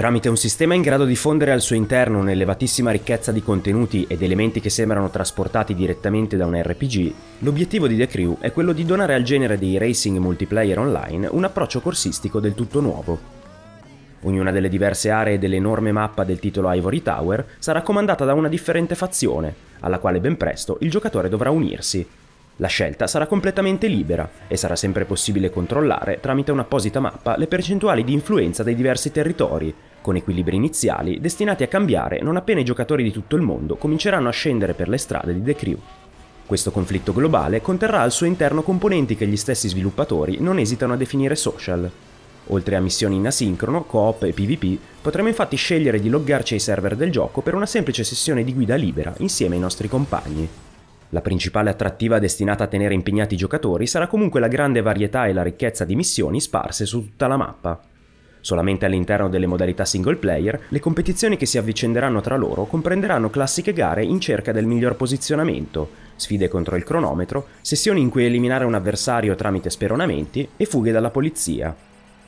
Tramite un sistema in grado di fondere al suo interno un'elevatissima ricchezza di contenuti ed elementi che sembrano trasportati direttamente da un RPG, l'obiettivo di The Crew è quello di donare al genere dei racing multiplayer online un approccio corsistico del tutto nuovo. Ognuna delle diverse aree dell'enorme mappa del titolo Ivory Tower sarà comandata da una differente fazione, alla quale ben presto il giocatore dovrà unirsi. La scelta sarà completamente libera e sarà sempre possibile controllare tramite un'apposita mappa le percentuali di influenza dei diversi territori, con equilibri iniziali destinati a cambiare non appena i giocatori di tutto il mondo cominceranno a scendere per le strade di The Crew. Questo conflitto globale conterrà al suo interno componenti che gli stessi sviluppatori non esitano a definire social. Oltre a missioni in asincrono, co-op e PvP, potremo infatti scegliere di loggarci ai server del gioco per una semplice sessione di guida libera insieme ai nostri compagni. La principale attrattiva destinata a tenere impegnati i giocatori sarà comunque la grande varietà e la ricchezza di missioni sparse su tutta la mappa. Solamente all'interno delle modalità single player, le competizioni che si avvicenderanno tra loro comprenderanno classiche gare in cerca del miglior posizionamento, sfide contro il cronometro, sessioni in cui eliminare un avversario tramite speronamenti e fughe dalla polizia.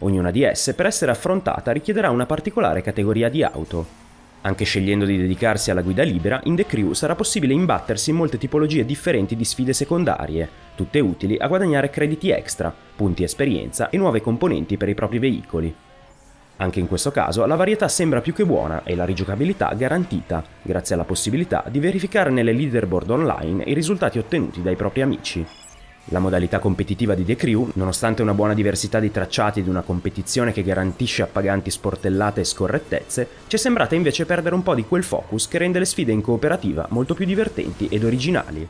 Ognuna di esse, per essere affrontata, richiederà una particolare categoria di auto. Anche scegliendo di dedicarsi alla guida libera, in The Crew sarà possibile imbattersi in molte tipologie differenti di sfide secondarie, tutte utili a guadagnare crediti extra, punti esperienza e nuove componenti per i propri veicoli. Anche in questo caso la varietà sembra più che buona e la rigiocabilità garantita, grazie alla possibilità di verificare nelle leaderboard online i risultati ottenuti dai propri amici. La modalità competitiva di The Crew, nonostante una buona diversità di tracciati ed una competizione che garantisce appaganti sportellate e scorrettezze, ci è sembrata invece perdere un po' di quel focus che rende le sfide in cooperativa molto più divertenti ed originali.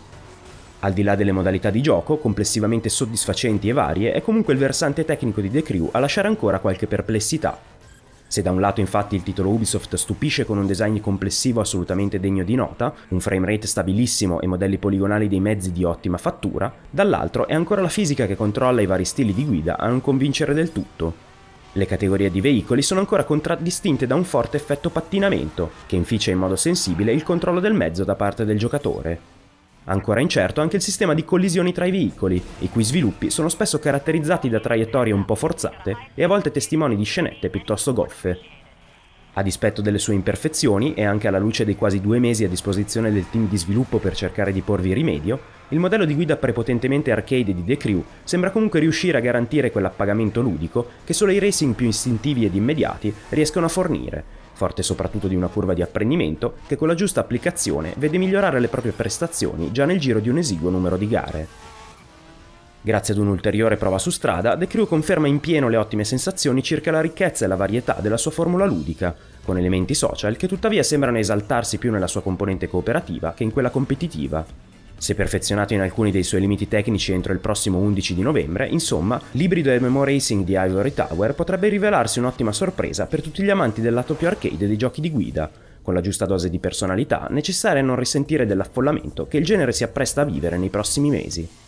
Al di là delle modalità di gioco, complessivamente soddisfacenti e varie, è comunque il versante tecnico di The Crew a lasciare ancora qualche perplessità, se da un lato infatti il titolo Ubisoft stupisce con un design complessivo assolutamente degno di nota, un framerate stabilissimo e modelli poligonali dei mezzi di ottima fattura, dall'altro è ancora la fisica che controlla i vari stili di guida a non convincere del tutto. Le categorie di veicoli sono ancora contraddistinte da un forte effetto pattinamento, che inficia in modo sensibile il controllo del mezzo da parte del giocatore. Ancora incerto anche il sistema di collisioni tra i veicoli, i cui sviluppi sono spesso caratterizzati da traiettorie un po' forzate e a volte testimoni di scenette piuttosto goffe. A dispetto delle sue imperfezioni e anche alla luce dei quasi due mesi a disposizione del team di sviluppo per cercare di porvi rimedio, il modello di guida prepotentemente arcade di The Crew sembra comunque riuscire a garantire quell'appagamento ludico che solo i racing più istintivi ed immediati riescono a fornire, forte soprattutto di una curva di apprendimento, che con la giusta applicazione vede migliorare le proprie prestazioni già nel giro di un esiguo numero di gare. Grazie ad un'ulteriore prova su strada, The Crew conferma in pieno le ottime sensazioni circa la ricchezza e la varietà della sua formula ludica, con elementi social che tuttavia sembrano esaltarsi più nella sua componente cooperativa che in quella competitiva. Se perfezionato in alcuni dei suoi limiti tecnici entro il prossimo 11 di novembre, insomma, l'ibrido MMO Racing di Ivory Tower potrebbe rivelarsi un'ottima sorpresa per tutti gli amanti del lato più arcade dei giochi di guida, con la giusta dose di personalità necessaria a non risentire dell'affollamento che il genere si appresta a vivere nei prossimi mesi.